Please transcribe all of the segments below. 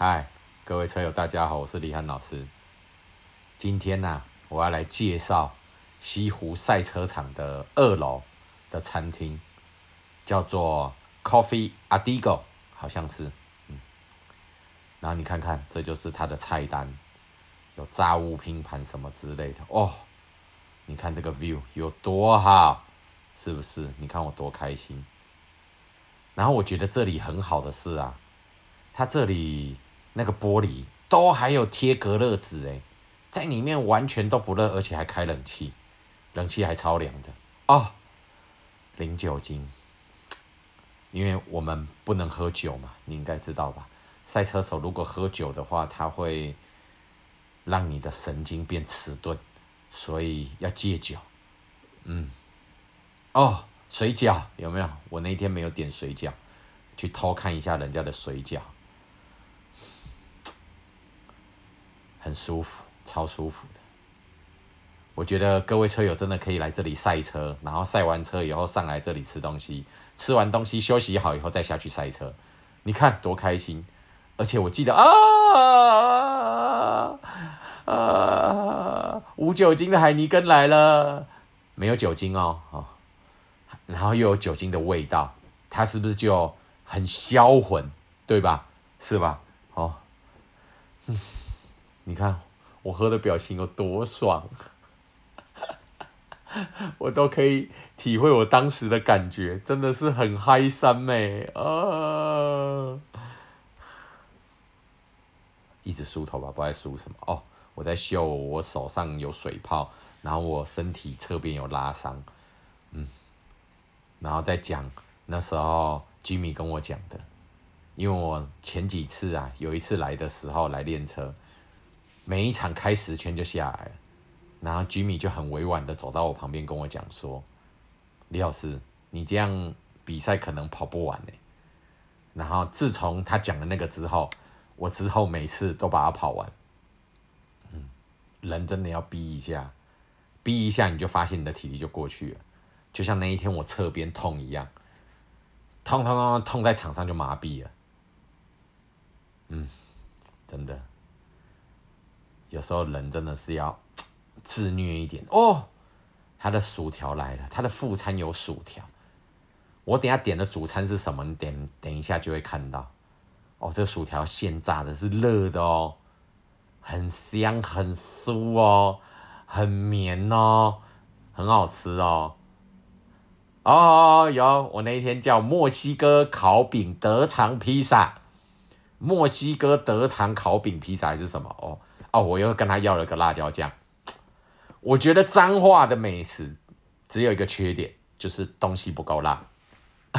嗨，各位车友，大家好，我是李翰老师。今天呢，我要来介绍西湖赛车场的二楼的餐厅，叫做 Coffee Adigo，好像是。然后你看看，这就是它的菜单，有炸物拼盘什么之类的哦。你看这个 view 有多好，是不是？你看我多开心。然后我觉得这里很好的是啊，它这里。那个玻璃都还有贴隔热纸哎，在里面完全都不热，而且还开冷气，冷气还超凉的哦。零酒精，因为我们不能喝酒嘛，你应该知道吧？赛车手如果喝酒的话，他会让你的神经变迟钝，所以要戒酒。嗯，哦，水饺有没有？我那天没有点水饺，去偷看一下人家的水饺。很舒服，超舒服的。我觉得各位车友真的可以来这里赛车，然后赛完车以后上来这里吃东西，吃完东西休息好以后再下去赛车，你看多开心！而且我记得啊啊啊，无酒精的海泥根来了，没有酒精哦哦，然后又有酒精的味道，它是不是就很销魂，对吧？是吧？哦，嗯。你看我喝的表情有多爽，我都可以体会我当时的感觉，真的是很嗨三妹啊，一直梳头发，不爱梳什么哦。我在秀我手上有水泡，然后我身体侧边有拉伤，嗯，然后再讲那时候 Jimmy 跟我讲的，因为我前几次啊，有一次来的时候来练车。每一场开十圈就下来了，然后 Jimmy 就很委婉的走到我旁边跟我讲说：“李老师，你这样比赛可能跑不完呢。”然后自从他讲了那个之后，我之后每次都把它跑完。嗯，人真的要逼一下，逼一下你就发现你的体力就过去了，就像那一天我侧边痛一样，痛痛痛痛，在场上就麻痹了。嗯，真的。有时候人真的是要 自虐一点哦。他的薯条来了，他的副餐有薯条。我等下点的主餐是什么？点等一下就会看到。哦，这薯条现炸的是热的哦，很香、很酥哦、很绵哦、很好吃哦。哦，有我那一天叫墨西哥烤饼德肠披萨，墨西哥德肠烤饼披萨还是什么哦？哦，我又跟他要了个辣椒酱。我觉得脏话的美食只有一个缺点，就是东西不够辣。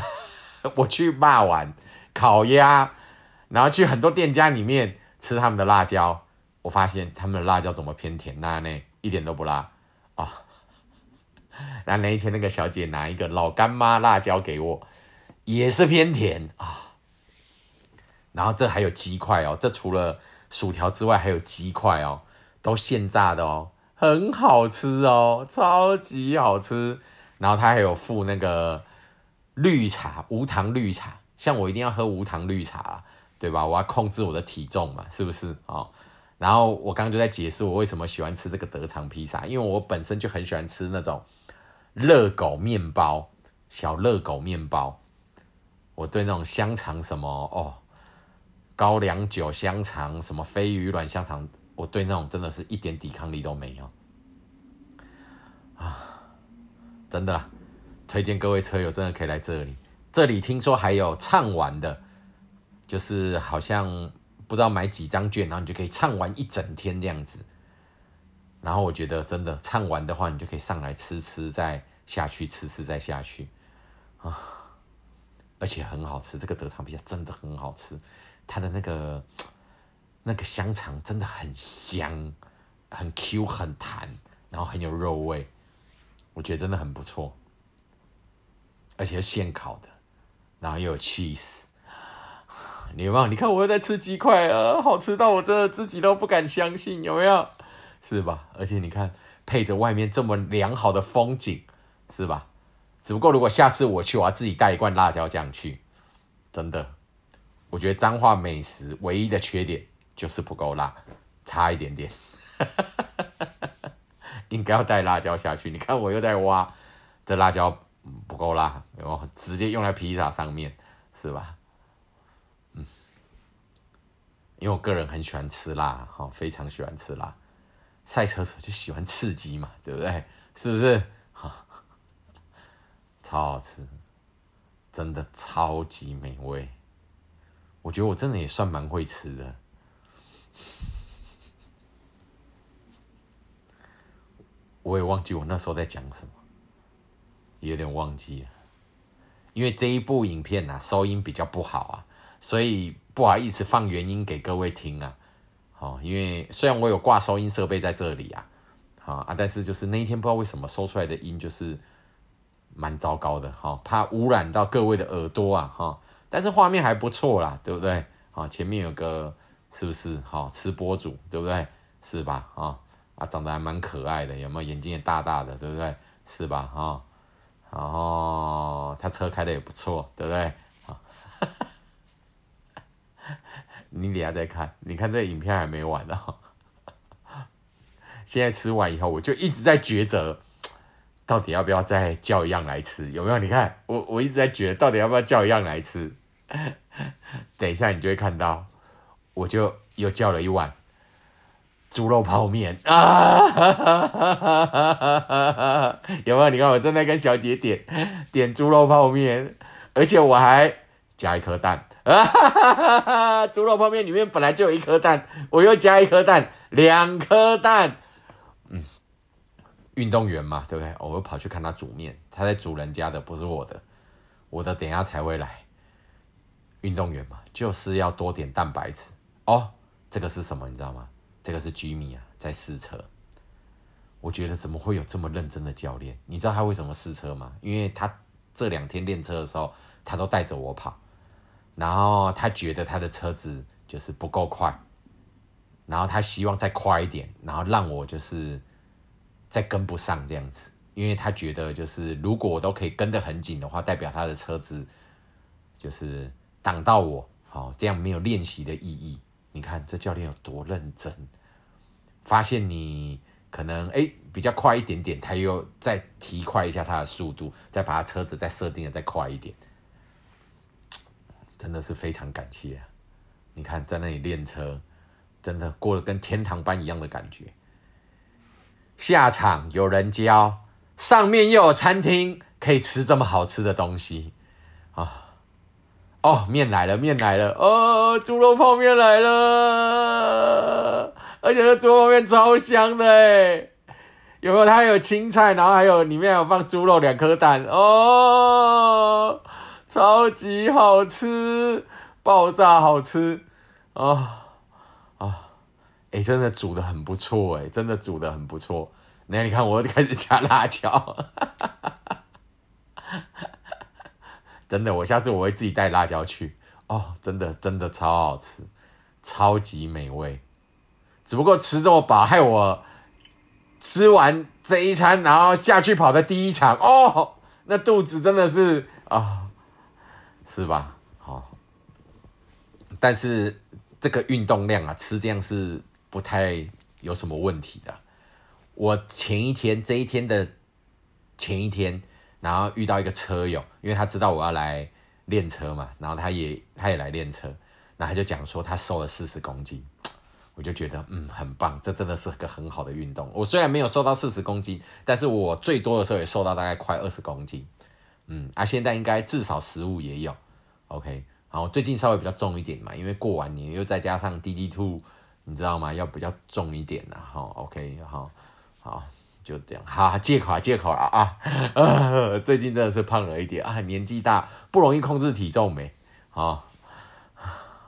我去霸碗烤鸭，然后去很多店家里面吃他们的辣椒，我发现他们的辣椒怎么偏甜辣呢？一点都不辣啊。那 那一天那个小姐拿一个老干妈辣椒给我，也是偏甜啊。然后这还有鸡块哦，这除了。薯条之外还有鸡块哦，都现炸的哦，很好吃哦，超级好吃。然后它还有附那个绿茶，无糖绿茶，像我一定要喝无糖绿茶，对吧？我要控制我的体重嘛，是不是哦，然后我刚刚就在解释我为什么喜欢吃这个德肠披萨，因为我本身就很喜欢吃那种热狗面包，小热狗面包，我对那种香肠什么哦。高粱酒、香肠、什么飞鱼卵香肠，我对那种真的是一点抵抗力都没有啊！真的啦，推荐各位车友真的可以来这里，这里听说还有唱完的，就是好像不知道买几张券，然后你就可以唱完一整天这样子。然后我觉得真的唱完的话，你就可以上来吃吃，再下去吃吃，再下去啊，而且很好吃，这个德肠皮较真的很好吃。它的那个 那个香肠真的很香，很 Q 很弹，然后很有肉味，我觉得真的很不错。而且现烤的，然后又有 cheese，你忘？你看我又在吃鸡块，啊，好吃到我真的自己都不敢相信，有没有？是吧？而且你看配着外面这么良好的风景，是吧？只不过如果下次我去，我要自己带一罐辣椒酱去，真的。我觉得脏话美食唯一的缺点就是不够辣，差一点点，应该要带辣椒下去。你看我又在挖，这辣椒不够辣，我直接用在披萨上面，是吧？嗯，因为我个人很喜欢吃辣，哈，非常喜欢吃辣，赛车手就喜欢刺激嘛，对不对？是不是？哈，超好吃，真的超级美味。我觉得我真的也算蛮会吃的，我也忘记我那时候在讲什么，有点忘记了。因为这一部影片啊，收音比较不好啊，所以不好意思放原音给各位听啊。好，因为虽然我有挂收音设备在这里啊，好啊，但是就是那一天不知道为什么收出来的音就是蛮糟糕的，哈，怕污染到各位的耳朵啊，哈。但是画面还不错啦，对不对？啊，前面有个是不是？哈，吃播主，对不对？是吧？啊啊，长得还蛮可爱的，有没有？眼睛也大大的，对不对？是吧？啊，然后他车开的也不错，对不对？啊，你等下再看，你看这影片还没完呢。现在吃完以后，我就一直在抉择。到底要不要再叫一样来吃？有没有？你看我，我一直在觉得到底要不要叫一样来吃。等一下你就会看到，我就又叫了一碗猪肉泡面啊！有没有？你看我正在跟小姐点点猪肉泡面，而且我还加一颗蛋啊！猪肉泡面里面本来就有一颗蛋，我又加一颗蛋，两颗蛋。运动员嘛，对不对？我又跑去看他煮面，他在煮人家的，不是我的，我的等下才会来。运动员嘛，就是要多点蛋白质哦。这个是什么？你知道吗？这个是 Jimmy 啊，在试车。我觉得怎么会有这么认真的教练？你知道他为什么试车吗？因为他这两天练车的时候，他都带着我跑，然后他觉得他的车子就是不够快，然后他希望再快一点，然后让我就是。再跟不上这样子，因为他觉得就是如果我都可以跟得很紧的话，代表他的车子就是挡到我，好，这样没有练习的意义。你看这教练有多认真，发现你可能哎比较快一点点，他又再提快一下他的速度，再把他车子再设定的再快一点，真的是非常感谢啊！你看在那里练车，真的过得跟天堂般一样的感觉。下场有人教，上面又有餐厅可以吃这么好吃的东西，啊！哦，面来了，面来了，哦，猪肉泡面来了，而且那猪肉泡面超香的哎，有没有？它有青菜，然后还有里面有放猪肉，两颗蛋，哦，超级好吃，爆炸好吃，啊！哎，真的煮的很不错哎，真的煮的很不错。那你看，我开始加辣椒，真的，我下次我会自己带辣椒去哦。真的，真的超好吃，超级美味。只不过吃这么饱，害我吃完这一餐，然后下去跑的第一场哦，那肚子真的是啊，是吧？好，但是这个运动量啊，吃这样是。不太有什么问题的。我前一天，这一天的前一天，然后遇到一个车友，因为他知道我要来练车嘛，然后他也他也来练车，然后他就讲说他瘦了四十公斤，我就觉得嗯很棒，这真的是个很好的运动。我虽然没有瘦到四十公斤，但是我最多的时候也瘦到大概快二十公斤，嗯，啊现在应该至少十五也有。OK，好，最近稍微比较重一点嘛，因为过完年又再加上滴滴 two。你知道吗？要比较重一点的，好，OK，好，好，就这样，好，借口啊，借口啊啊！最近真的是胖了一点啊，年纪大不容易控制体重没？好，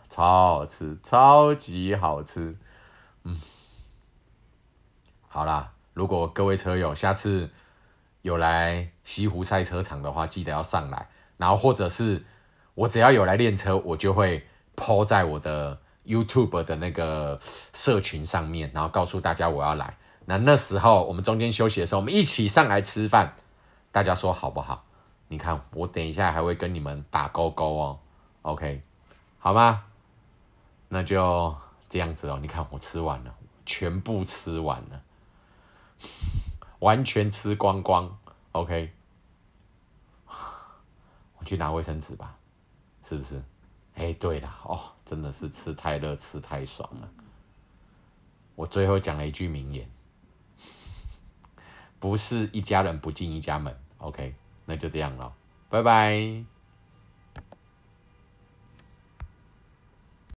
超好吃，超级好吃，嗯，好啦，如果各位车友下次有来西湖赛车场的话，记得要上来，然后或者是我只要有来练车，我就会抛在我的。YouTube 的那个社群上面，然后告诉大家我要来。那那时候我们中间休息的时候，我们一起上来吃饭，大家说好不好？你看我等一下还会跟你们打勾勾哦。OK，好吗？那就这样子哦。你看我吃完了，全部吃完了，完全吃光光。OK，我去拿卫生纸吧，是不是？哎，对了哦，真的是吃太热，吃太爽了。我最后讲了一句名言，不是一家人不进一家门。OK，那就这样了，拜拜。